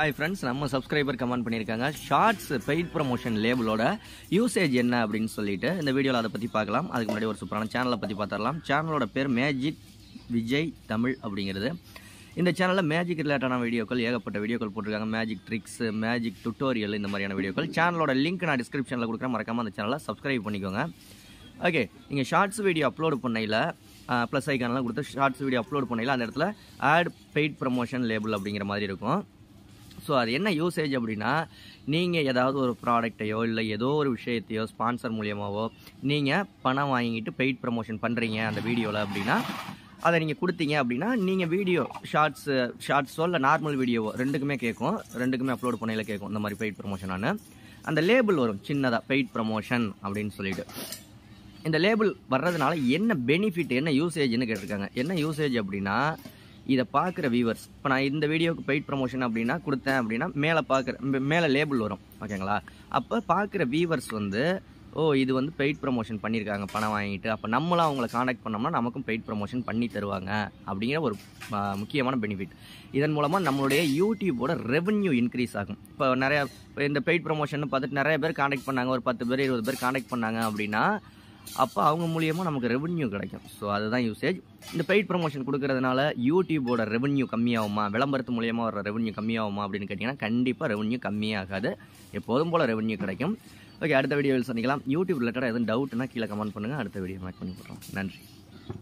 hi friends நம்ம subscriber comment பண்ணியிருக்காங்க shorts paid promotion லேபிளோட யூசேஜ் என்ன அப்படின்னு சொல்லிட்டு இந்த வீடியோவில் அதை பற்றி பார்க்கலாம் அதுக்கு முன்னாடி ஒரு சூப்பரான சேனலை பற்றி பார்த்துடலாம் சேனலோட பேர் மேஜிக் விஜய் தமிழ் அப்படிங்கிறது இந்த சேனலில் மேஜிக் ரிலேட்டடான வீடியோக்கள் ஏகப்பட்ட வீடியோக்கள் போட்டிருக்காங்க மேஜிக் ட்ரிக்ஸ் மேஜிக் டுட்டோரியல் இந்த மாதிரியான வீடியோக்கள் சேனலோட லிங்க் நான் டிஸ்கிரிப்ஷனில் கொடுக்குறேன் மறக்காமல் அந்த சேனலை சப்ஸ்கிரைப் பண்ணிக்கோங்க ஓகே நீங்கள் ஷார்ட்ஸ் வீடியோ அப்லோடு பண்ணையில் ப்ளஸ் ஐக்கானெலாம் கொடுத்து ஷார்ட்ஸ் வீடியோ அப்லோட் பண்ணையில் அந்த இடத்துல ஆட் பெய்ட் ப்ரமோஷன் லேபிள் அப்படிங்கிற மாதிரி இருக்கும் ஸோ அது என்ன யூசேஜ் அப்படின்னா நீங்கள் ஏதாவது ஒரு ப்ராடக்டையோ இல்லை ஏதோ ஒரு விஷயத்தையோ ஸ்பான்சர் மூலியமாகவோ நீங்கள் பணம் வாங்கிட்டு பெய்ட் ப்ரமோஷன் பண்ணுறீங்க அந்த வீடியோவில் அப்படின்னா அதை நீங்கள் கொடுத்தீங்க அப்படின்னா நீங்கள் வீடியோ ஷார்ட்ஸு ஷார்ட்ஸோ இல்லை நார்மல் வீடியோவோ ரெண்டுக்குமே கேட்கும் ரெண்டுக்குமே அப்லோட் பண்ணையில் கேட்கும் இந்த மாதிரி பெய்ட் ப்ரமோஷனானு அந்த லேபிள் வரும் சின்னதாக பெய்ட் ப்ரமோஷன் அப்படின்னு சொல்லிட்டு இந்த லேபிள் வர்றதுனால என்ன பெனிஃபிட் என்ன யூசேஜ்னு கேட்டிருக்காங்க என்ன யூசேஜ் அப்படின்னா இதை பார்க்குற வியூவர்ஸ் இப்போ நான் இந்த வீடியோக்கு பெய்ட் ப்ரொமோஷன் அப்படின்னா கொடுத்தேன் அப்படின்னா மேலே பார்க்குற மேலே லேபிள் வரும் ஓகேங்களா அப்போ பார்க்குற வியூவர்ஸ் வந்து ஓ இது வந்து பெய்ட் ப்ரமோஷன் பண்ணியிருக்காங்க பணம் வாங்கிட்டு அப்போ நம்மளும் அவங்கள காண்டாக்ட் பண்ணோம்னா நமக்கும் பெய்ட் ப்ரமோஷன் பண்ணி தருவாங்க அப்படிங்கிற ஒரு முக்கியமான பெனிஃபிட் இதன் மூலமாக நம்மளுடைய யூடியூபோட ரெவன்யூ இன்க்ரீஸ் ஆகும் இப்போ நிறையா இந்த பெய்ட் ப்ரொமோஷன் பார்த்துட்டு நிறைய பேர் காண்டாக்ட் பண்ணாங்க ஒரு பத்து பேர் இருபது பேர் காண்டாக்ட் பண்ணாங்க அப்படின்னா அப்போ அவங்க மூலியமாக நமக்கு ரெவன்யூ கிடைக்கும் ஸோ அதுதான் யூசேஜ் இந்த பெய்ட் ப்ரொமோஷன் கொடுக்கறதுனால யூடியூபோட ரெவன்யூ கம்மியாகுமா விளம்பரத்து மூலியமாக வர ரெவன்யூ கம்மியாகுமா அப்படின்னு கேட்டிங்கன்னா கண்டிப்பாக ரெவன்யூ கம்மியாகாது எப்போதும் போல் ரெவன்யூ கிடைக்கும் ஓகே அடுத்த வீடியோவில் சந்திக்கலாம் யூடியூப் ரிலேட்டடாக எதுவும் டவுட்னா கீழே கமெண்ட் பண்ணுங்கள் அடுத்த வீடியோ மேக் பண்ணி போடுறோம் நன்றி